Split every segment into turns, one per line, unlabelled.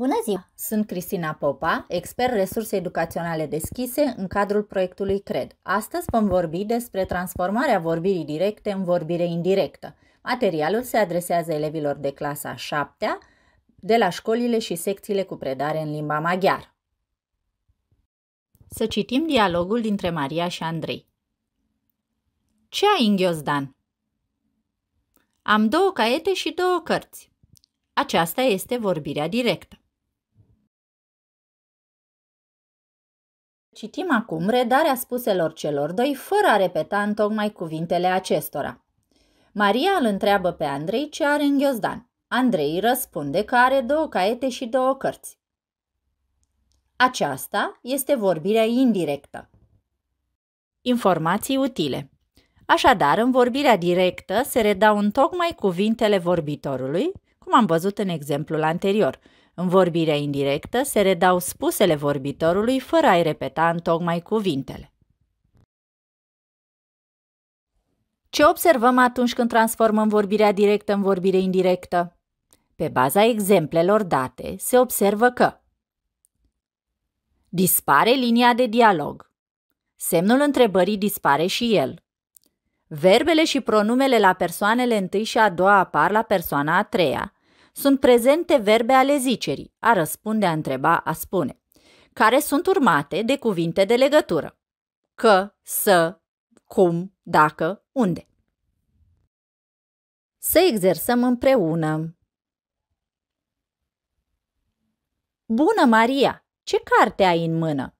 Bună ziua! Sunt Cristina Popa, expert resurse educaționale deschise în cadrul
proiectului CRED. Astăzi vom vorbi despre transformarea vorbirii directe în vorbire indirectă. Materialul se adresează elevilor de clasa 7 de la școlile și secțiile cu predare în limba maghiară. Să citim dialogul dintre Maria și Andrei. Ce ai în ghiozdan? Am două caiete și două cărți. Aceasta este vorbirea directă. Citim acum redarea spuselor celor doi, fără a repeta tocmai cuvintele acestora. Maria îl întreabă pe Andrei ce are în ghiozdan. Andrei răspunde că are două caiete și două cărți. Aceasta este vorbirea indirectă. Informații utile Așadar, în vorbirea directă se redau tocmai cuvintele vorbitorului, cum am văzut în exemplul anterior – în vorbirea indirectă se redau spusele vorbitorului fără a-i repeta tocmai cuvintele. Ce observăm atunci când transformăm vorbirea directă în vorbire indirectă? Pe baza exemplelor date, se observă că Dispare linia de dialog. Semnul întrebării dispare și el. Verbele și pronumele la persoanele întâi și a doua apar la persoana a treia, sunt prezente verbe ale zicerii, a răspunde, a întreba, a spune, care sunt urmate de cuvinte de legătură. Că, să, cum, dacă, unde. Să exersăm împreună. Bună, Maria! Ce carte ai în mână?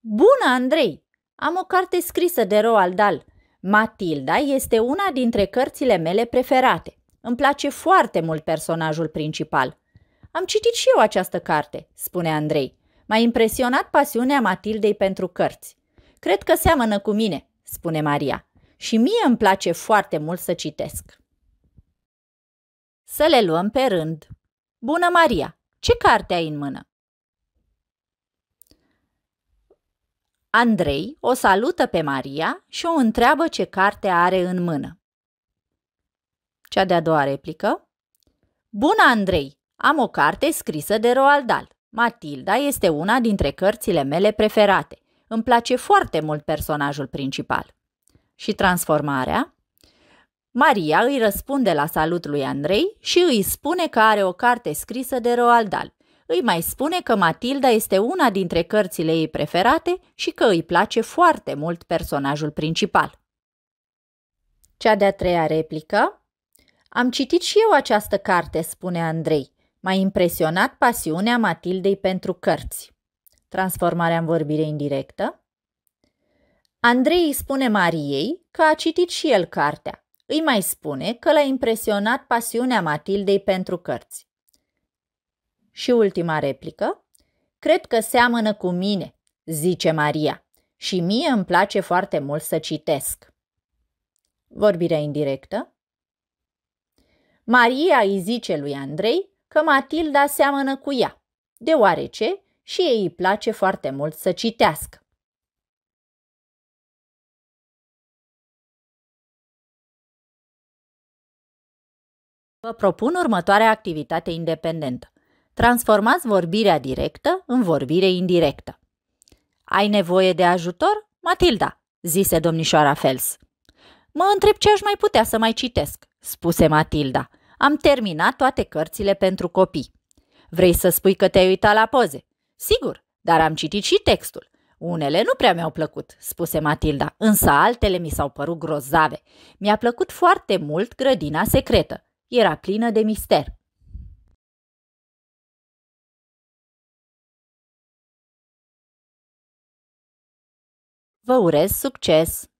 Bună, Andrei! Am o carte scrisă de Roald Dahl. Matilda este una dintre cărțile mele preferate. Îmi place foarte mult personajul principal. Am citit și eu această carte, spune Andrei. M-a impresionat pasiunea Matildei pentru cărți. Cred că seamănă cu mine, spune Maria. Și mie îmi place foarte mult să citesc. Să le luăm pe rând. Bună, Maria! Ce carte ai în mână? Andrei o salută pe Maria și o întreabă ce carte are în mână. Cea de-a doua replică. Bună, Andrei! Am o carte scrisă de Roald Dahl. Matilda este una dintre cărțile mele preferate. Îmi place foarte mult personajul principal. Și transformarea? Maria îi răspunde la salut lui Andrei și îi spune că are o carte scrisă de Roald Dahl. Îi mai spune că Matilda este una dintre cărțile ei preferate și că îi place foarte mult personajul principal. Cea de-a treia replică am citit și eu această carte, spune Andrei. M-a impresionat pasiunea Matildei pentru cărți. Transformarea în vorbire indirectă. Andrei îi spune Mariei că a citit și el cartea. Îi mai spune că l-a impresionat pasiunea Matildei pentru cărți. Și ultima replică. Cred că seamănă cu mine, zice Maria, și mie îmi place foarte mult să citesc. Vorbirea indirectă. Maria îi zice lui Andrei că Matilda seamănă
cu ea, deoarece și ei îi place foarte mult să citească. Vă propun următoarea activitate independentă.
Transformați vorbirea directă în vorbire indirectă. Ai nevoie de ajutor, Matilda? zise domnișoara Fels. Mă întreb ce aș mai putea să mai citesc, spuse Matilda. Am terminat toate cărțile pentru copii. Vrei să spui că te-ai uitat la poze? Sigur, dar am citit și textul. Unele nu prea mi-au plăcut, spuse Matilda, însă altele mi s-au părut grozave. Mi-a plăcut foarte
mult grădina secretă. Era plină de mister. Vă urez succes!